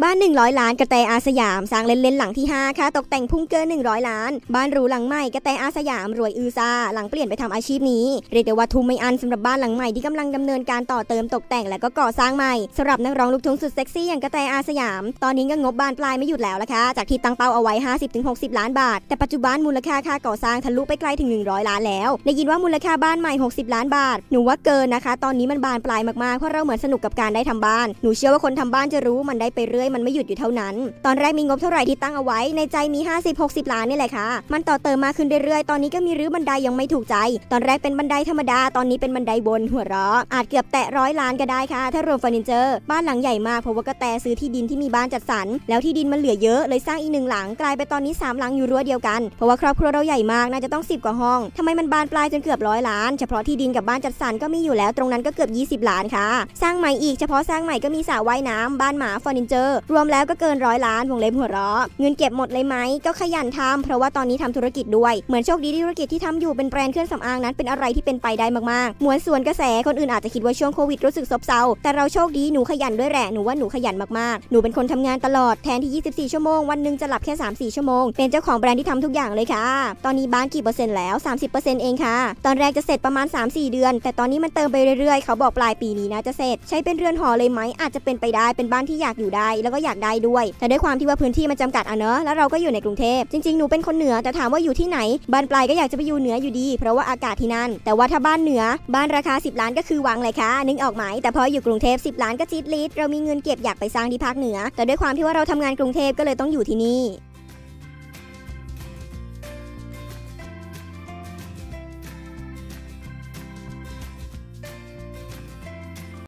บ้าน 100 ล้านกระแตอาสยาม สร้างเล่นๆหลังที่5ค่ะตกแต่งพุ่งเกิน100 ล้าน บ้านหรูหลังใหม่กระแตอาสยามรวยอือซาหลังเปลี่ยนไปทำอาชีพนี้เรียกได้ว่าทุ่มไม่อันสำหรับบ้านหลังใหม่ที่กำลังดำเนินการต่อเติมตกแต่งและก็ก่อสร้างใหม่ สำหรับนักร้องลูกทุ่งสุดเซ็กซี่อย่างกระแตอาสยาม ตอนนี้ก็งบบานปลายไม่หยุดแล้วละคะจากที่ตั้งเป้าเอาไว้ 50-60ล้านบาทแต่ปัจจุบันมูลค่าค่าก่อสร้างทะลุไปไกลถึง 100 ล้านแล้วได้ยินว่ามูลค่าบ้านใหม่ 60 ล้านบาท หนูว่าเกินนะคะตอนนี้มันบานปลายมากๆเพราะเราเหมือนสนุกกับการได้ทำบ้านหนูเชื่อว่าคนทำบ้านจะรู้มันได้ไปเรื่อยื่อยๆมันไม่หยุดอยู่เท่านั้น ตอนแรกมีงบเท่าไหร่ที่ตั้งเอาไว้ในใจมี 50-60 ล้านนี่แหละค่ะ มันต่อเติมมาขึ้นเรื่อยๆตอนนี้ก็มีรื้อบันไดยังไม่ถูกใจ ตอนแรกเป็นบันไดธรรมดา ตอนนี้เป็นบันไดบนหัวเราะอาจเกือบแตะร้อยล้านก็ได้ค่ะ ถ้ารวมเฟอร์นิเจอร์ บ้านหลังใหญ่มาก เพราะว่าก็แต่ซื้อที่ดินที่มีบ้านจัดสรรแล้วที่ดินมันเหลือเยอะเลยสร้างอีกหนึ่งหลังกลายไปตอนนี้3หลังอยู่รั้วเดียวกัน เพราะว่าครอบครัวเราใหญ่มากน่าจะต้อง10 กว่าห้องทำไมมันบานปลายจนเกือบร้อยล้านเฉพาะที่ดินกับบ้านจัดสรรก็มีอยู่แล้ว ตรงนั้นก็เกือบ 20 ล้านค่ะ สร้างใหม่อีกเฉพาะสร้างใหม่ก็มีสระว่ายน้ำบ้านหมาเฟอร์นิเจอร์ร์รวมแล้วก็เกินร้อยล้านวงเล็บหัวเราะ เงินเก็บหมดเลยไหมก็ขยันทำ เพราะว่าตอนนี้ทำธุรกิจด้วยเหมือนโชคดีที่ธุรกิจที่ทำอยู่เป็นแบรนด์เครื่องสำอางนั้นเป็นอะไรที่เป็นไปได้มากๆมวนส่วนกระแสคนอื่นอาจจะคิดว่า ช่วงโควิดรู้สึกซบเซาแต่เราโชคดีหนูขยันด้วยแหละหนูว่าหนูขยันมากๆหนูเป็นคนทำงานตลอดแทนที่ 24 ชั่วโมงวันหนึ่งจะหลับแค่3 4ชั่วโมงเป็นเจ้าของแบรนด์ที่ทำทุกอย่างเลยค่ะ ตอนนี้บ้านกี่เปอร์เซ็นต์แล้ว 30%เองค่ะตอนแรกจะเสร็จประมาณ 3-4 เดือน แต่ตอนนี้มันเติมไปเรื่อยๆ เขาบอกปลายปีนี้นะจะเสร็จใช้เป็นเรือนหอเลยไหมอาจจะเป็นไปได้เป็นบ้านที่อยากอยู่ไแล้วก็อยากได้ด้วย แต่ด้วยความที่ว่าพื้นที่มันจำากัดอ่ะเนอะแล้วเราก็อยู่ในกรุงเทพ จริงๆ หนูเป็นคนเหนือ แต่ถามว่าอยู่ที่ไหน บ้านปลายก็อยากจะไปอยู่เหนืออยู่ดี เพราะว่าอากาศที่นั่น แต่ว่าถ้าบ้านเหนือ บ้านราคา 10 ล้าน ก็คือวังเลยค่ะ นึกออกไหมแต่พออยู่กรุงเทพ10ล้านก็จิตลิตเรามีเงินเก็บอยากไปสร้างที่ภาคเหนือ แต่ด้วยความที่ว่าเราทำงานกรุงเทพก็เลยต้องอยู่ที่นี่